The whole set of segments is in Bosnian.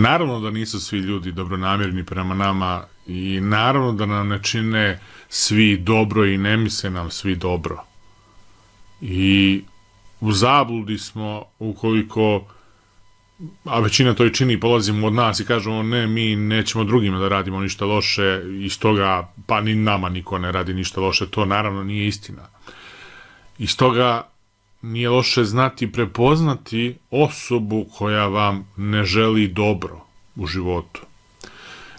Naravno da nisu svi ljudi dobro dobronamirni prema nama i naravno da nam ne čine svi dobro i ne misle nam svi dobro. I u zabludi smo ukoliko a većina to i čini, polazimo od nas i kažemo ne, mi nećemo drugima da radimo ništa loše, iz toga pa ni nama niko ne radi ništa loše, to naravno nije istina. Iz toga nije loše znati i prepoznati osobu koja vam ne želi dobro u životu.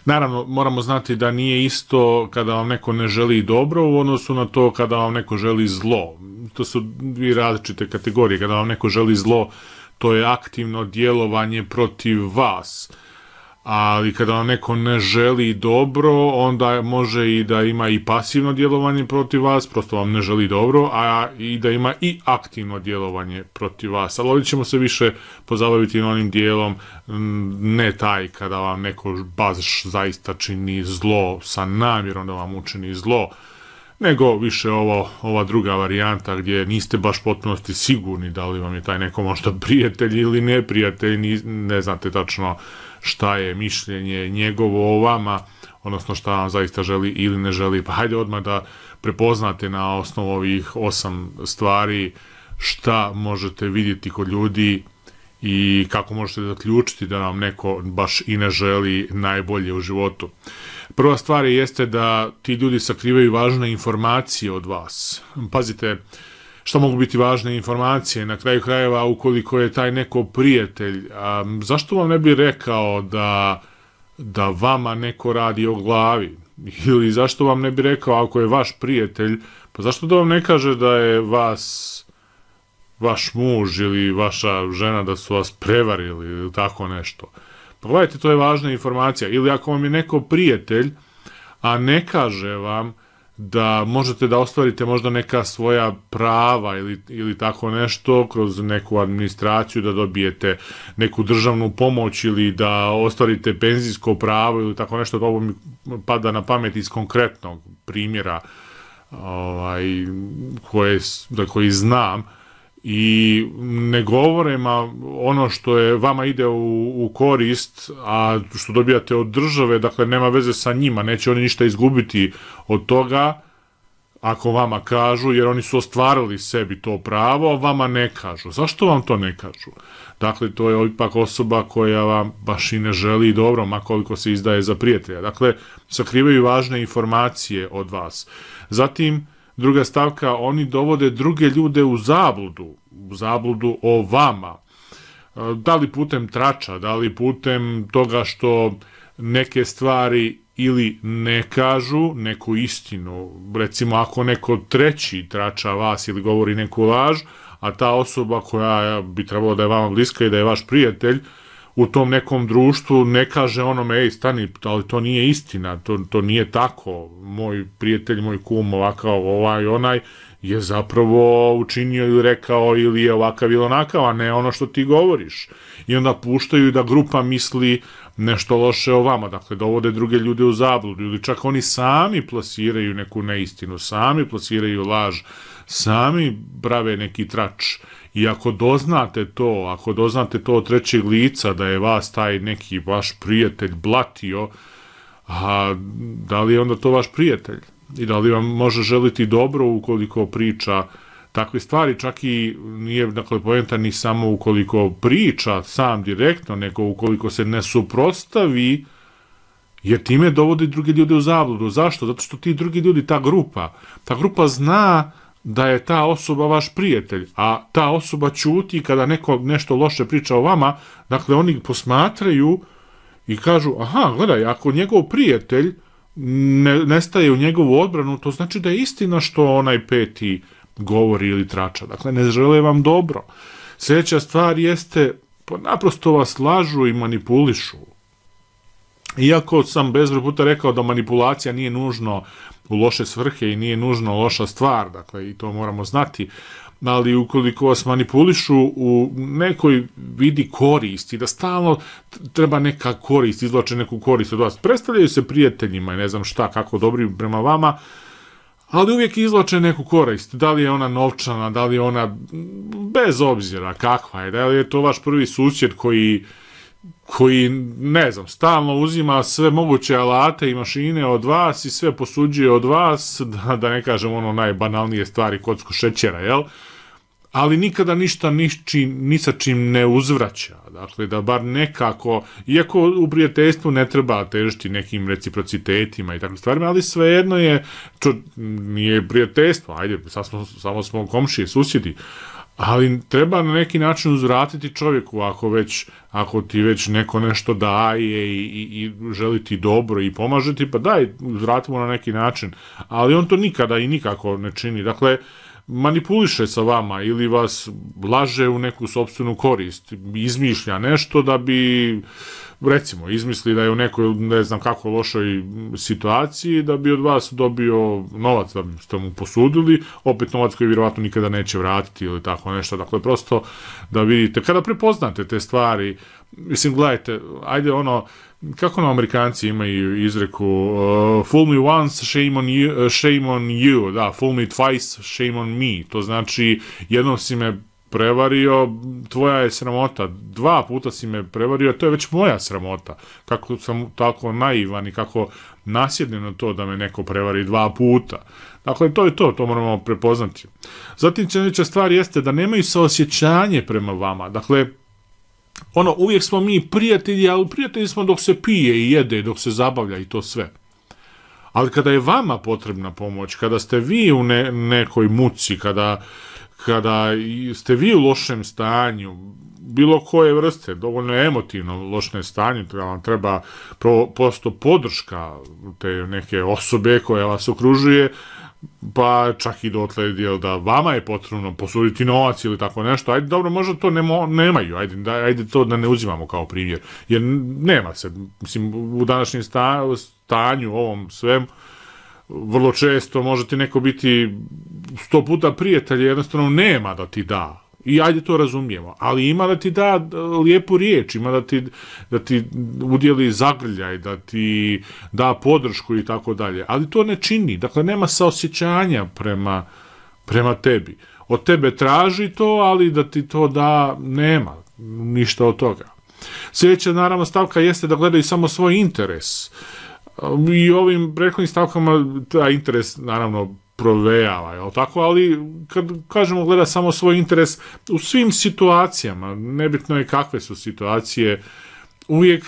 Naravno, moramo znati da nije isto kada vam neko ne želi dobro u odnosu na to kada vam neko želi zlo. To su dvije različite kategorije. Kada vam neko želi zlo, to je aktivno djelovanje protiv vas. Uh, ali kada vam neko ne želi dobro, onda može i da ima i pasivno djelovanje protiv vas, prosto vam ne želi dobro, a i da ima i aktivno djelovanje protiv vas. Ali ovdje ćemo se više pozabaviti na onim dijelom, ne taj kada vam neko baš zaista čini zlo sa namjerom da vam učini zlo, nego više ovo, ova druga varijanta gdje niste baš potpunosti sigurni da li vam je taj neko možda prijatelj ili neprijatelj, ne znate tačno uh, šta je mišljenje njegovo o vama, odnosno šta vam zaista želi ili ne želi. Pa hajde odmah da prepoznate na osnovu ovih osam stvari šta možete vidjeti kod ljudi i kako možete zaključiti da vam neko baš i ne želi najbolje u životu. Prva stvar jeste da ti ljudi sakrivaju važne informacije od vas. Pazite, što mogu biti važne informacije na kraju krajeva ukoliko je taj neko prijatelj a, zašto vam ne bi rekao da da vama neko radi o glavi ili zašto vam ne bi rekao ako je vaš prijatelj pa zašto da vam ne kaže da je vas vaš muž ili vaša žena da su vas prevarili ili tako nešto pa gledajte to je važna informacija ili ako vam je neko prijatelj a ne kaže vam da možete da ostvarite možda neka svoja prava ili, ili tako nešto kroz neku administraciju, da dobijete neku državnu pomoć ili da ostvarite penzijsko pravo ili tako nešto, to mi pada na pamet iz konkretnog primjera ovaj, koje, da koji znam, uh, i ne govore ma ono što je vama ide u, u korist, a što dobijate od države, dakle nema veze sa njima, neće oni ništa izgubiti od toga, ako vama kažu, jer oni su ostvarili sebi to pravo, a vama ne kažu. Zašto vam to ne kažu? Dakle, to je ipak osoba koja vam baš i ne želi dobro, makoliko se izdaje za prijatelja. Dakle, sakrivaju važne informacije od vas. Zatim, Druga stavka, oni dovode druge ljude u zabludu, u zabludu o vama. E, da li putem trača, da li putem toga što neke stvari ili ne kažu neku istinu, recimo ako neko treći trača vas ili govori neku laž, a ta osoba koja bi trebalo da je vama bliska i da je vaš prijatelj, uh, u tom nekom društvu ne kaže onome, ej, stani, ali to nije istina, to, to nije tako, moj prijatelj, moj kum, ovakav, ovaj, onaj, je zapravo učinio ili rekao ili je ovakav ili onakav, a ne ono što ti govoriš. I onda puštaju da grupa misli nešto loše o vama, dakle dovode druge ljude u zabludu ili čak oni sami plasiraju neku neistinu, sami plasiraju laž, sami brave neki trač. I ako doznate to, ako doznate to od trećeg lica da je vas taj neki vaš prijatelj blatio, a da li je onda to vaš prijatelj? I da li vam može želiti dobro ukoliko priča takve stvari? Čak i nije, dakle, pojenta ni samo ukoliko priča sam direktno, nego ukoliko se ne suprostavi, jer time dovodi druge ljude u zabludu. Zašto? Zato što ti drugi ljudi, ta grupa, ta grupa zna da je ta osoba vaš prijatelj, a ta osoba čuti kada neko nešto loše priča o vama, dakle oni posmatraju i kažu, aha, gledaj, ako njegov prijatelj ne, nestaje u njegovu odbranu, to znači da je istina što onaj peti govori ili trača. Dakle, ne žele vam dobro. Sljedeća stvar jeste, pa naprosto vas lažu i manipulišu. Iako sam bezbroj puta rekao da manipulacija nije nužno u loše svrhe i nije nužno loša stvar, dakle i to moramo znati, ali ukoliko vas manipulišu u nekoj vidi koristi, da stalno treba neka korist, izlače neku korist od vas, predstavljaju se prijateljima i ne znam šta, kako dobri prema vama, ali uvijek izlače neku korist, da li je ona novčana, da li je ona bez obzira kakva je, da li je to vaš prvi susjed koji uh, koji, ne znam, stalno uzima sve moguće alate i mašine od vas i sve posuđuje od vas, da, da ne kažem ono najbanalnije stvari, kocku šećera, jel? Ali nikada ništa niči, ni sa čim ne uzvraća. Dakle, da bar nekako, iako u prijateljstvu ne treba težiti nekim reciprocitetima i takve stvarima, ali svejedno je, čo, nije prijateljstvo, ajde, sad smo, samo smo komšije, susjedi, uh, ali treba na neki način uzvratiti čovjeku ako već ako ti već neko nešto daje i, i, i želi ti dobro i pomaže ti, pa daj, uzvratimo na neki način. Ali on to nikada i nikako ne čini. Dakle, manipuliše sa vama ili vas laže u neku sobstvenu korist, izmišlja nešto da bi recimo, izmisli da je u nekoj, ne znam kako, lošoj situaciji, da bi od vas dobio novac da ste mu posudili, opet novac koji vjerovatno nikada neće vratiti ili tako nešto. Dakle, prosto da vidite, kada prepoznate te stvari, mislim, gledajte, ajde ono, kako na Amerikanci imaju izreku uh, fool me once, shame on, you, shame on you, da, fool me twice, shame on me, to znači jednom si me prevario, tvoja je sramota, dva puta si me prevario, to je već moja sramota, kako sam tako naivan i kako nasjedljeno to da me neko prevari dva puta. Dakle, to je to, to moramo prepoznati. Zatim sljedeća stvar jeste da nemaju saosjećanje prema vama. Dakle, ono, uvijek smo mi prijatelji, ali prijatelji smo dok se pije i jede, dok se zabavlja i to sve. Ali kada je vama potrebna pomoć, kada ste vi u ne, nekoj muci, kada uh, kada ste vi u lošem stanju, bilo koje vrste, dovoljno emotivno lošne stanje, treba vam treba prosto podrška te neke osobe koja vas okružuje, pa čak i dotle jel, da vama je potrebno posuditi novac ili tako nešto, ajde dobro, možda to nemo, nemaju, ajde, da, ajde to da ne uzimamo kao primjer, jer nema se, mislim, u današnjem stanju, stanju ovom svem, vrlo često možete neko biti sto puta prijatelja jednostavno nema da ti da. I ajde to razumijemo. Ali ima da ti da e, lijepu riječ, ima da ti, da ti udjeli zagrljaj, da ti da podršku i tako dalje. Ali to ne čini. Dakle, nema saosjećanja prema, prema tebi. Od tebe traži to, ali da ti to da nema ništa od toga. Sljedeća, naravno, stavka jeste da gledaju samo svoj interes. E, I ovim prethodnim stavkama ta interes, naravno, provejava, jel tako? Ali, kad kažemo, gleda samo svoj interes u svim situacijama, nebitno je kakve su situacije, uvijek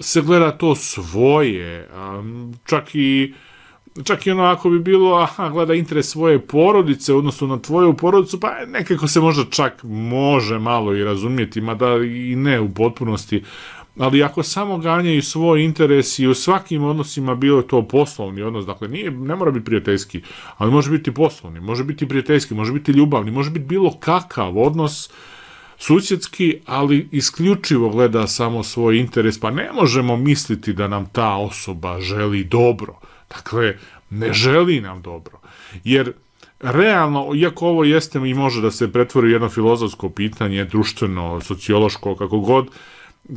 se gleda to svoje, a, čak i Čak i ono ako bi bilo, aha, gleda interes svoje porodice, odnosno na tvoju porodicu, pa nekako se možda čak može malo i razumijeti, mada i ne u potpunosti, ali ako samo ganjaju svoj interes i u svakim odnosima bilo to poslovni odnos, dakle nije, ne mora biti prijateljski, ali može biti poslovni, može biti prijateljski, može biti ljubavni, može biti bilo kakav odnos susjedski, ali isključivo gleda samo svoj interes, pa ne možemo misliti da nam ta osoba želi dobro. Dakle, ne želi nam dobro. Jer realno, iako ovo jeste i može da se pretvori jedno filozofsko pitanje, društveno, sociološko, kako god, uh,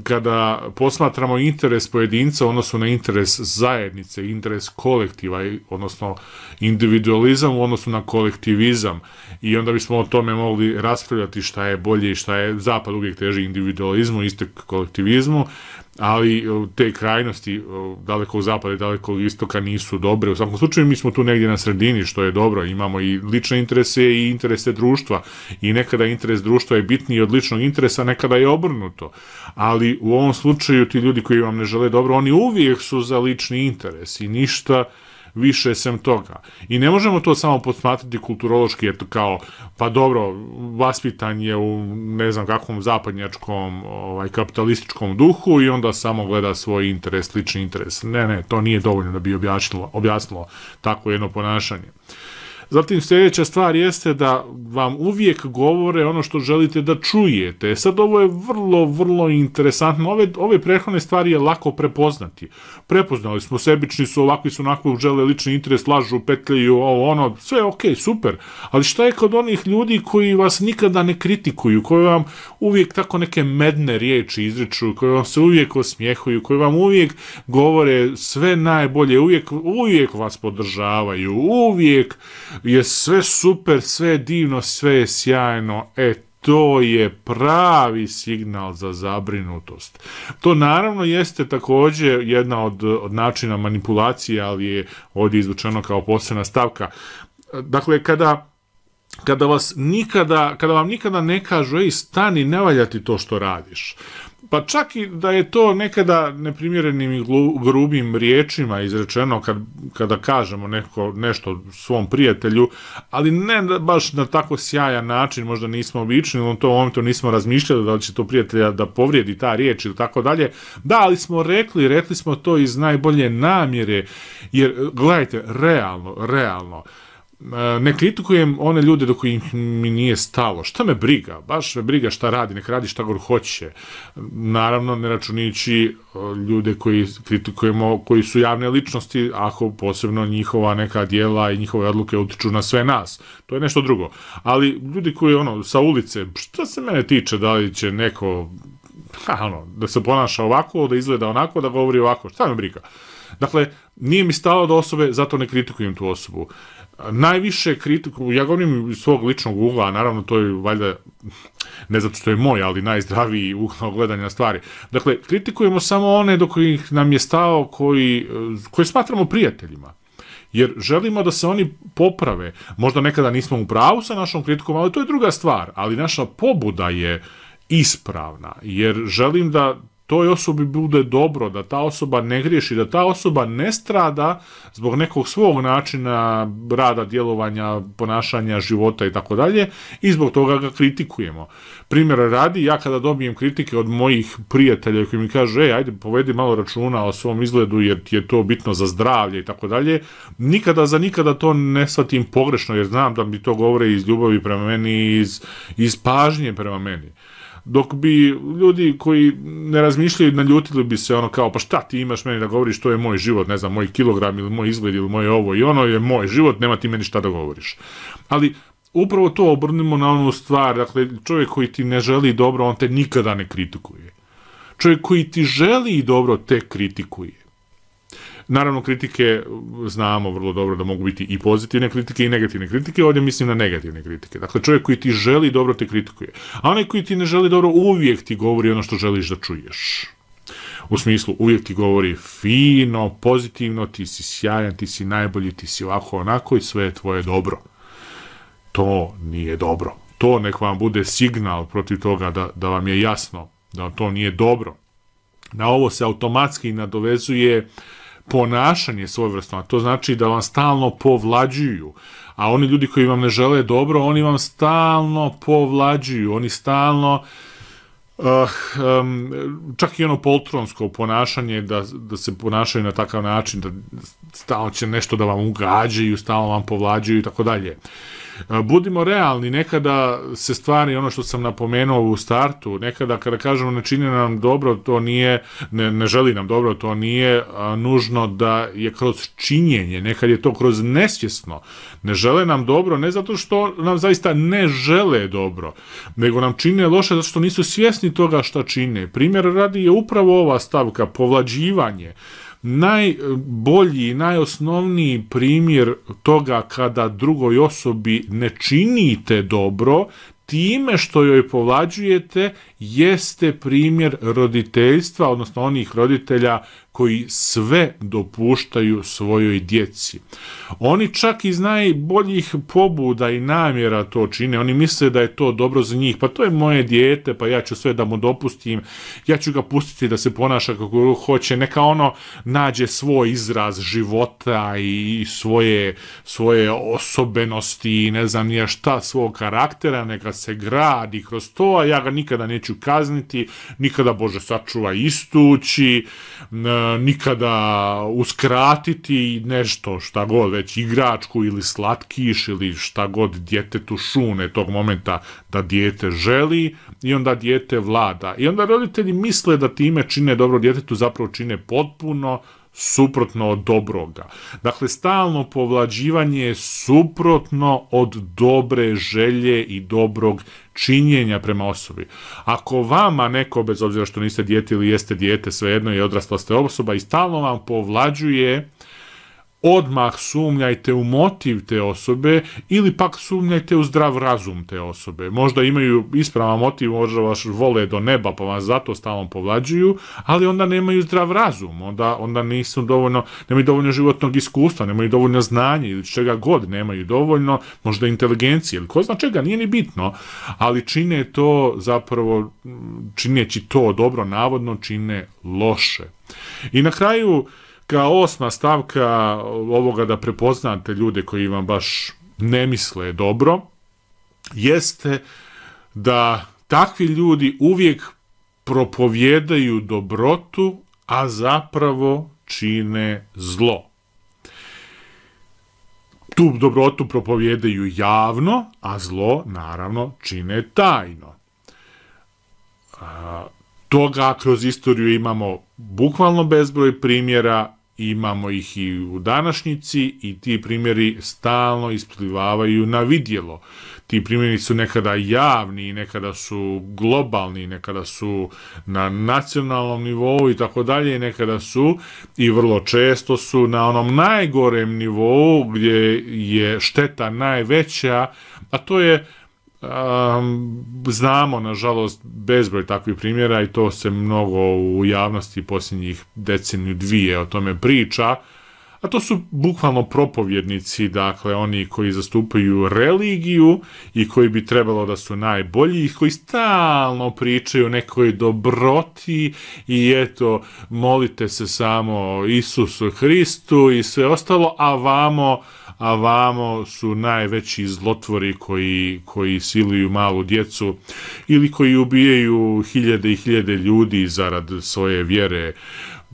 kada posmatramo interes pojedinca odnosno na interes zajednice, interes kolektiva, odnosno individualizam odnosno na kolektivizam i onda bismo o tome mogli raspravljati šta je bolje i šta je zapad uvijek teži individualizmu, istek kolektivizmu, ali e, te krajnosti e, daleko u zapade, daleko u istoka nisu dobre. U svakom slučaju mi smo tu negdje na sredini, što je dobro. Imamo i lične interese i interese društva. I nekada interes društva je bitniji od ličnog interesa, nekada je obrnuto. Ali u ovom slučaju ti ljudi koji vam ne žele dobro, oni uvijek su za lični interes i ništa više sem toga. I ne možemo to samo posmatrati kulturološki, jer to kao, pa dobro, vaspitan je u ne znam kakvom zapadnjačkom ovaj, kapitalističkom duhu i onda samo gleda svoj interes, lični interes. Ne, ne, to nije dovoljno da bi objasnilo, objasnilo tako jedno ponašanje. Zatim sljedeća stvar jeste da vam uvijek govore ono što želite da čujete. E sad ovo je vrlo, vrlo interesantno. Ove, ove prethodne stvari je lako prepoznati. Prepoznali smo, sebični su, ovakvi su onakvi, žele lični interes, lažu, petljaju, ovo, ono, sve je okej, okay, super. Ali šta je kod onih ljudi koji vas nikada ne kritikuju, koji vam uvijek tako neke medne riječi izriču, koji vam se uvijek osmijehuju, koji vam uvijek govore sve najbolje, uvijek, uvijek vas podržavaju, uvijek je sve super, sve je divno, sve je sjajno, e to je pravi signal za zabrinutost. To naravno jeste takođe jedna od, od načina manipulacije, ali je ovdje izvučeno kao posebna stavka. Dakle, kada kada vas nikada, kada vam nikada ne kažu, ej, stani, ne valja ti to što radiš pa čak i da je to nekada neprimjerenim i grubim riječima izrečeno kad, kada kažemo neko, nešto svom prijatelju, ali ne baš na tako sjajan način, možda nismo obični, ili to u momentu nismo razmišljali da li će to prijatelja da povrijedi ta riječ ili tako dalje. Da, ali smo rekli, rekli smo to iz najbolje namjere, jer gledajte, realno, realno, uh, Eh, ne kritikujem one ljude do kojih mi nije stalo. Šta me briga? Baš me briga šta radi, nek radi šta god hoće. Naravno, ne računići eh, ljude koji kritikujemo, koji su javne ličnosti, ako posebno njihova neka dijela i njihove odluke utiču na sve nas. To je nešto drugo. Ali ljudi koji ono, sa ulice, šta se mene tiče, da li će neko ha, ono, da se ponaša ovako, da izgleda onako, da govori ovako, šta me briga? Dakle, nije mi stalo do osobe, zato ne kritikujem tu osobu. Uh, najviše kritiku, ja govorim iz svog ličnog ugla, naravno to je valjda, ne zato što je moj, ali najzdraviji ugla gledanja na stvari. Dakle, kritikujemo samo one do kojih nam je stao, koji, koji smatramo prijateljima. Jer želimo da se oni poprave. Možda nekada nismo u pravu sa našom kritikom, ali to je druga stvar. Ali naša pobuda je ispravna. Jer želim da toj osobi bude dobro, da ta osoba ne griješi, da ta osoba ne strada zbog nekog svog načina rada, djelovanja, ponašanja, života i tako dalje i zbog toga ga kritikujemo. Primjer radi, ja kada dobijem kritike od mojih prijatelja koji mi kažu, ej, ajde, povedi malo računa o svom izgledu jer ti je to bitno za zdravlje i tako dalje, nikada za nikada to ne shvatim pogrešno jer znam da mi to govore iz ljubavi prema meni, iz, iz pažnje prema meni dok bi ljudi koji ne razmišljaju naljutili bi se ono kao pa šta ti imaš meni da govoriš to je moj život ne znam moj kilogram ili moj izgled ili moje ovo i ono je moj život nema ti meni šta da govoriš ali upravo to obrnimo na onu stvar dakle čovjek koji ti ne želi dobro on te nikada ne kritikuje čovjek koji ti želi dobro te kritikuje Naravno, kritike znamo vrlo dobro da mogu biti i pozitivne kritike i negativne kritike, ovdje mislim na negativne kritike. Dakle, čovjek koji ti želi dobro te kritikuje, a onaj koji ti ne želi dobro uvijek ti govori ono što želiš da čuješ. U smislu, uvijek ti govori fino, pozitivno, ti si sjajan, ti si najbolji, ti si ovako, onako i sve je tvoje dobro. To nije dobro. To nek vam bude signal protiv toga da, da vam je jasno da to nije dobro. Na ovo se automatski nadovezuje uh, ponašanje svojevrstno, a to znači da vam stalno povlađuju, a oni ljudi koji vam ne žele dobro, oni vam stalno povlađuju, oni stalno Uh, um, čak i ono poltronsko ponašanje da, da se ponašaju na takav način da stalo će nešto da vam ugađaju stalo vam povlađaju i tako dalje budimo realni, nekada se stvari, ono što sam napomenuo u startu, nekada kada kažemo ne čini nam dobro, to nije, ne, ne želi nam dobro, to nije nužno da je kroz činjenje, nekad je to kroz nesvjesno, ne žele nam dobro, ne zato što nam zaista ne žele dobro, nego nam čine loše zato što nisu svjesni toga što čine. Primjer radi je upravo ova stavka, povlađivanje, najbolji, najosnovniji primjer toga kada drugoj osobi ne činite dobro, time što joj povlađujete jeste primjer roditeljstva, odnosno onih roditelja koji sve dopuštaju svojoj djeci. Oni čak i znaju boljih pobuda i namjera to čine. Oni misle da je to dobro za njih. Pa to je moje dijete, pa ja ću sve da mu dopustim. Ja ću ga pustiti da se ponaša kako hoće. Neka ono nađe svoj izraz života i svoje, svoje osobenosti i ne znam nija šta svog karaktera. Neka se gradi kroz to, a ja ga nikada neću kazniti. Nikada, Bože, sačuva istući. Ne, nikada uskratiti nešto, šta god, već igračku ili slatkiš ili šta god djetetu šune tog momenta da dijete želi i onda dijete vlada. I onda roditelji misle da time čine dobro djetetu, zapravo čine potpuno, suprotno od dobroga. Dakle, stalno povlađivanje je suprotno od dobre želje i dobrog činjenja prema osobi. Ako vama neko, bez obzira što niste dijete ili jeste dijete, svejedno i odrasla ste osoba i stalno vam povlađuje odmah sumnjajte u motiv te osobe ili pak sumnjajte u zdrav razum te osobe. Možda imaju ispravan motiv, možda vaš vole do neba pa vas zato stalno povlađuju, ali onda nemaju zdrav razum, onda, onda nisu dovoljno, nemaju dovoljno životnog iskustva, nemaju dovoljno znanja ili čega god, nemaju dovoljno, možda inteligencije ili ko zna čega, nije ni bitno, ali čine to zapravo, čineći to dobro navodno, čine loše. I na kraju, stavka, osma stavka ovoga da prepoznate ljude koji vam baš ne misle dobro, jeste da takvi ljudi uvijek propovjedaju dobrotu, a zapravo čine zlo. Tu dobrotu propovjedaju javno, a zlo, naravno, čine tajno. A, toga kroz istoriju imamo bukvalno bezbroj primjera imamo ih i u današnjici i ti primjeri stalno isplivavaju na vidjelo. Ti primjeri su nekada javni, nekada su globalni, nekada su na nacionalnom nivou i tako dalje, nekada su i vrlo često su na onom najgorem nivou gdje je šteta najveća, a to je uh, znamo, nažalost, bezbroj takvih primjera i to se mnogo u javnosti posljednjih deceniju dvije o tome priča, a to su bukvalno propovjednici, dakle, oni koji zastupaju religiju i koji bi trebalo da su najbolji i koji stalno pričaju nekoj dobroti i eto, molite se samo Isusu Hristu i sve ostalo, a vamo... Uh, a vamo su najveći zlotvori koji, koji siluju malu djecu ili koji ubijaju hiljade i hiljade ljudi zarad svoje vjere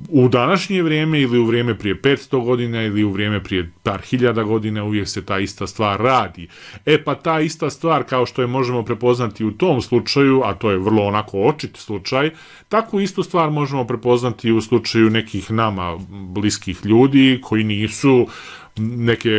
u današnje vrijeme ili u vrijeme prije 500 godina ili u vrijeme prije par hiljada godina uvijek se ta ista stvar radi. E pa ta ista stvar kao što je možemo prepoznati u tom slučaju, a to je vrlo onako očit slučaj, takvu istu stvar možemo prepoznati u slučaju nekih nama bliskih ljudi koji nisu neke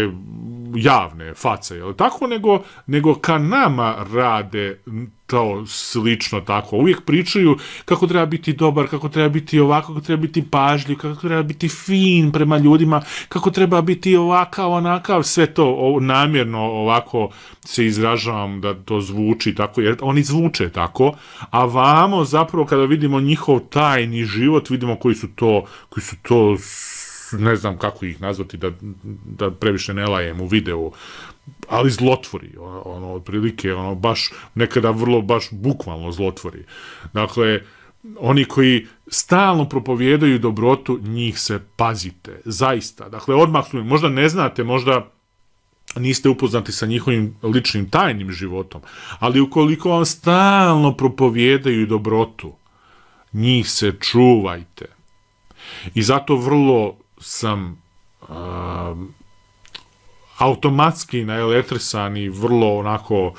javne face, je li tako, nego, nego ka nama rade to slično tako. Uvijek pričaju kako treba biti dobar, kako treba biti ovako, kako treba biti pažljiv, kako treba biti fin prema ljudima, kako treba biti ovakav, onakav, sve to namjerno ovako se izražavam da to zvuči tako, jer oni zvuče tako, a vamo zapravo kada vidimo njihov tajni život, vidimo koji su to, koji su to ne znam kako ih nazvati da, da previše ne lajem u videu, ali zlotvori, ono, ono, otprilike, ono, baš, nekada vrlo, baš bukvalno zlotvori. Dakle, oni koji stalno propovijedaju dobrotu, njih se pazite, zaista. Dakle, odmah su, možda ne znate, možda niste upoznati sa njihovim ličnim tajnim životom, ali ukoliko vam stalno propovijedaju dobrotu, njih se čuvajte. I zato vrlo sam um, automatski naelektrisan i vrlo onako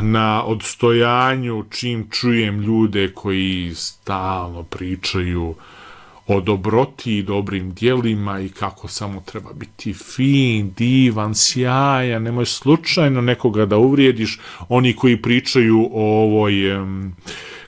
na odstojanju čim čujem ljude koji stalno pričaju o dobroti i dobrim dijelima i kako samo treba biti fin, divan, sjajan, nemoj slučajno nekoga da uvrijediš, oni koji pričaju o ovoj... Um,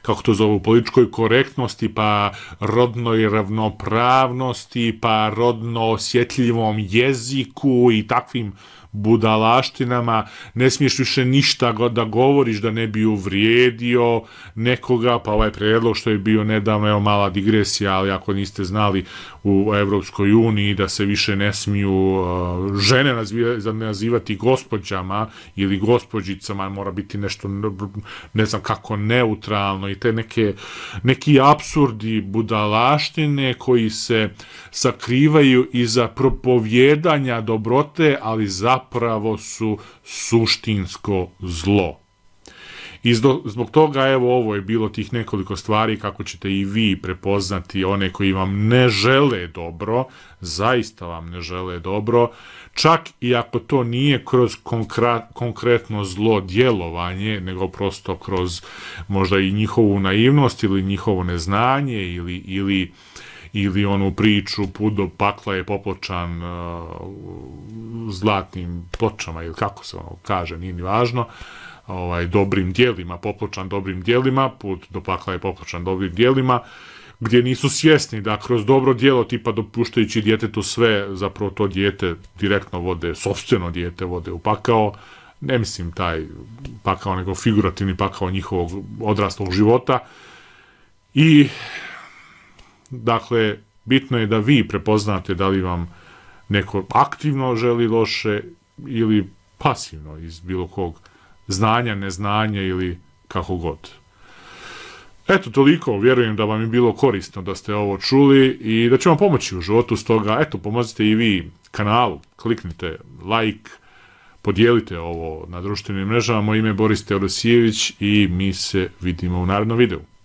kako to zovu, političkoj korektnosti, pa rodnoj ravnopravnosti, pa rodno osjetljivom jeziku i takvim budalaštinama, ne smiješ više ništa da govoriš da ne bi uvrijedio nekoga, pa ovaj predlog što je bio nedavno, evo mala digresija, ali ako niste znali u Evropskoj uniji da se više ne smiju e, žene nazivati gospođama ili gospođicama, mora biti nešto ne znam kako neutralno i te neke, neki apsurdi budalaštine koji se sakrivaju iza propovjedanja dobrote, ali za zapravo su suštinsko zlo. I zbog toga, evo, ovo je bilo tih nekoliko stvari kako ćete i vi prepoznati one koji vam ne žele dobro, zaista vam ne žele dobro, čak i ako to nije kroz konkretno zlo djelovanje, nego prosto kroz možda i njihovu naivnost ili njihovo neznanje ili, ili uh, ili onu priču Pudo pakla je popločan uh, zlatnim pločama ili kako se ono kaže, nije ni važno, ovaj, dobrim dijelima, popločan dobrim dijelima, put do pakla je popločan dobrim dijelima, gdje nisu svjesni da kroz dobro dijelo, tipa dopuštajući djete sve, zapravo to dijete direktno vode, sobstveno dijete vode u pakao, ne mislim taj pakao, nego figurativni pakao njihovog odraslog života, i Dakle, bitno je da vi prepoznate da li vam neko aktivno želi loše ili pasivno iz bilo kog znanja, neznanja ili kako god. Eto, toliko, vjerujem da vam je bilo korisno da ste ovo čuli i da će vam pomoći u životu, stoga, eto, pomozite i vi kanalu, kliknite like, podijelite ovo na društvenim mrežama, Moje ime je Boris Teodosijević i mi se vidimo u narednom videu.